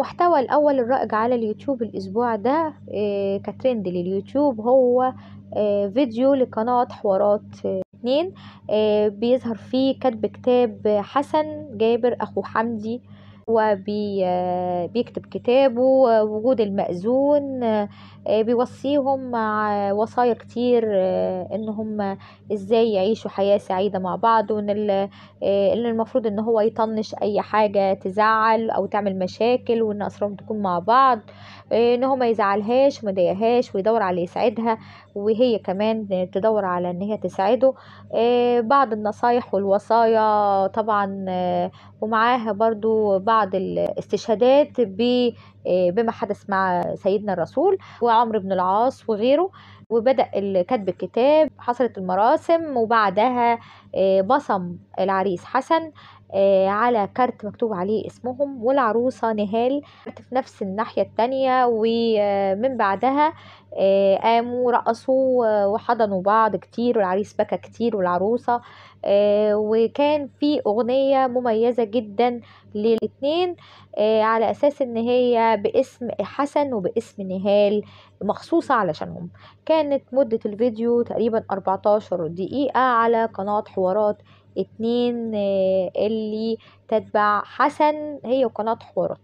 المحتوى الأول الرائج على اليوتيوب الأسبوع ده آه، كترند لليوتيوب هو آه، فيديو لقناة حوارات آه، اتنين بيظهر فيه كاتب كتاب حسن جابر أخو حمدي هو بي بيكتب كتابه وجود المأذون آه، بيوصيهم مع وصايا كتير آه، ان هم ازاي يعيشوا حياة سعيدة مع بعض وان آه، ان المفروض ان هو يطنش اي حاجة تزعل او تعمل مشاكل وان اسرارهم تكون مع بعض ان هو ما يزعلهاش وما ويدور على يسعدها وهي كمان تدور على ان هي تساعده بعض النصايح والوصايا طبعا ومعاها برضو بعض بعض الاستشهادات آه، بما حدث مع سيدنا الرسول وعمر بن العاص وغيره وبدأ كتب الكتاب حصلت المراسم وبعدها آه، بصم العريس حسن آه، على كارت مكتوب عليه اسمهم والعروسة نهال في نفس الناحية التانية ومن بعدها قاموا آه، رقصوا آه، وحضنوا بعض كتير والعريس بكى كتير والعروسة وكان في أغنية مميزة جدا للاتنين على أساس إن هي باسم حسن وباسم نهال مخصوصة علشانهم كانت مدة الفيديو تقريبا 14 دقيقة على قناة حوارات اتنين آه، اللي تتبع حسن هي قناة حورط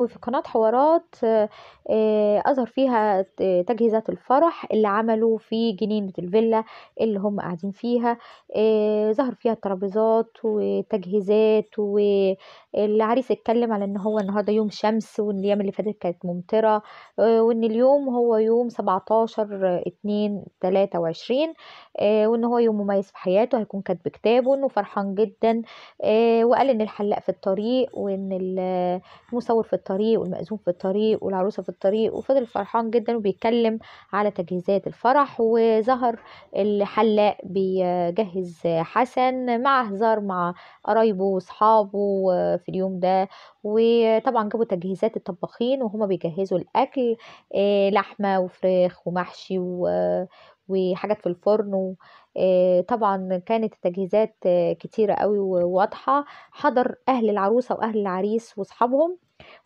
وفي قناة حوارات آه، أظهر فيها تجهيزات الفرح اللي عملوا في جنينة الفيلا اللي هم قاعدين فيها آه، ظهر فيها الترابيزات وتجهيزات والعريس اتكلم على ان هو النهاردة يوم شمس وان اليوم اللي فاتت كانت ممطرة آه، وان اليوم هو يوم 17 2 23 وان هو يوم مميز في حياته هيكون كاتب كتابه انه فرحان جدا وقال ان الحلاق في الطريق وان المصور في الطريق الطريق والمأذون في الطريق والعروسة في الطريق وفضل فرحان جدا وبيتكلم على تجهيزات الفرح وظهر الحلاق بيجهز حسن مع هزار مع قرايبه وصحابه في اليوم ده وطبعا جابوا تجهيزات الطباخين وهما بيجهزوا الأكل آه، لحمة وفراخ ومحشي وحاجات في الفرن آه، طبعا كانت التجهيزات كتيرة قوي وواضحة حضر أهل العروسة وأهل العريس وأصحابهم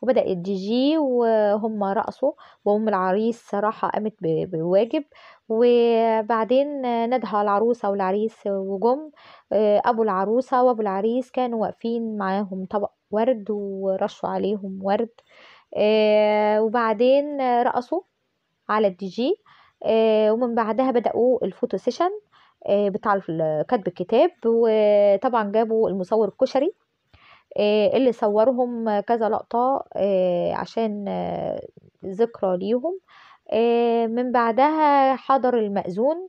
وبدأ الدي جي وهم رقصوا وأم العريس صراحة قامت بواجب وبعدين ندها العروسة والعريس وجم آه، أبو العروسة وأبو العريس كانوا واقفين معاهم طبق ورد ورشوا عليهم ورد آه، وبعدين رقصوا على الدي جي آه، ومن بعدها بدأوا الفوتو سيشن آه، بتاع كتب الكتاب وطبعا جابوا المصور الكشري آه، اللي صورهم كذا لقطة عشان ذكرى ليهم من بعدها حضر المأذون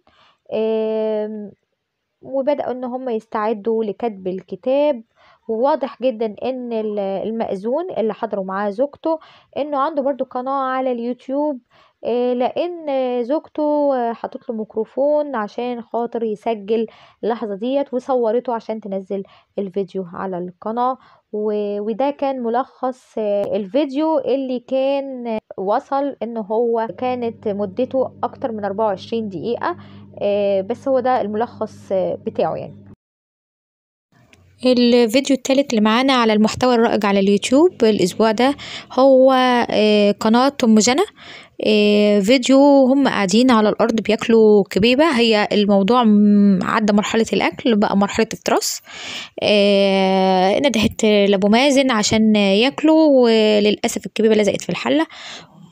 وبدأوا ان هم يستعدوا لكتب الكتاب وواضح جدا ان المأذون اللي حضره معاه زوجته انه عنده برضو قناة على اليوتيوب آه، لان زوجته حطت له ميكروفون عشان خاطر يسجل اللحظة ديت وصورته عشان تنزل الفيديو على القناة وده كان ملخص آه، الفيديو اللي كان وصل ان هو كانت مدته اكتر من 24 دقيقة آه، بس هو ده الملخص بتاعه يعني الفيديو الثالث اللي معانا على المحتوى الرائج على اليوتيوب الأسبوع ده هو آه، قناة أم جنى آه، فيديو هم قاعدين على الأرض بياكلوا كبيبة هي الموضوع عدى مرحلة الأكل بقى مرحلة افتراس آه، ندهت لأبو مازن عشان ياكلوا وللأسف الكبيبة لزقت في الحلة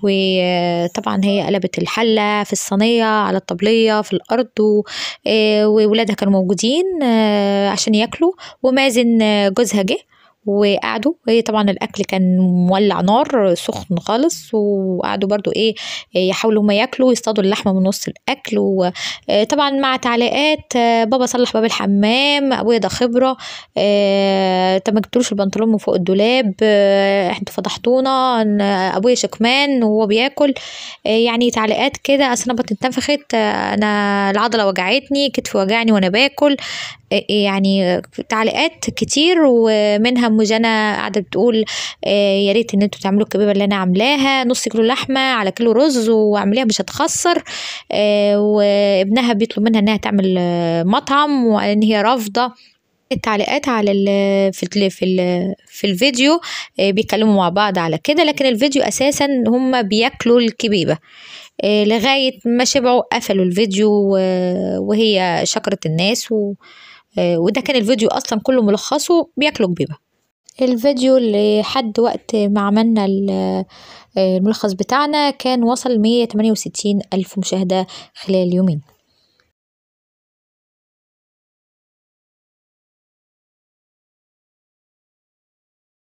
وطبعا هي قلبت الحلة في الصينية على الطبلية في الأرض آه، وولادها كانوا موجودين آه، عشان ياكلوا ومازن آه، جوزها جه وقعدوا هي إيه، طبعا الاكل كان مولع نار سخن خالص وقعدوا برضو ايه يحاولوا هما ياكلوا يصطادوا اللحمه من نص الاكل وطبعا آه، مع تعليقات آه، بابا صلح باب الحمام ابويا ده خبره انت آه، ما جبتلوش البنطلون من فوق الدولاب انتوا فضحتونا ابويا شكمان وهو بياكل يعني تعليقات كده اصل انا بطني اتنفخت انا العضله وجعتني كتفي وجعني وانا باكل يعني تعليقات كتير ومنها عمو جنى قاعده بتقول آه، يا ريت ان انتوا تعملوا الكبيبه اللي انا عاملاها نص كيلو لحمه على كيلو رز واعمليها مش هتخسر آه، وابنها بيطلب منها انها تعمل آه، مطعم وان هي رافضه التعليقات على الـ في الـ في الـ في الفيديو بيتكلموا مع بعض على كده لكن الفيديو اساسا هم بياكلوا الكبيبه لغايه ما شبعوا قفلوا الفيديو وهي شكرت الناس و وده كان الفيديو اصلا كله ملخصه بياكلوا كبيبه الفيديو لحد وقت ما عملنا الملخص بتاعنا كان وصل 168 ألف مشاهدة خلال يومين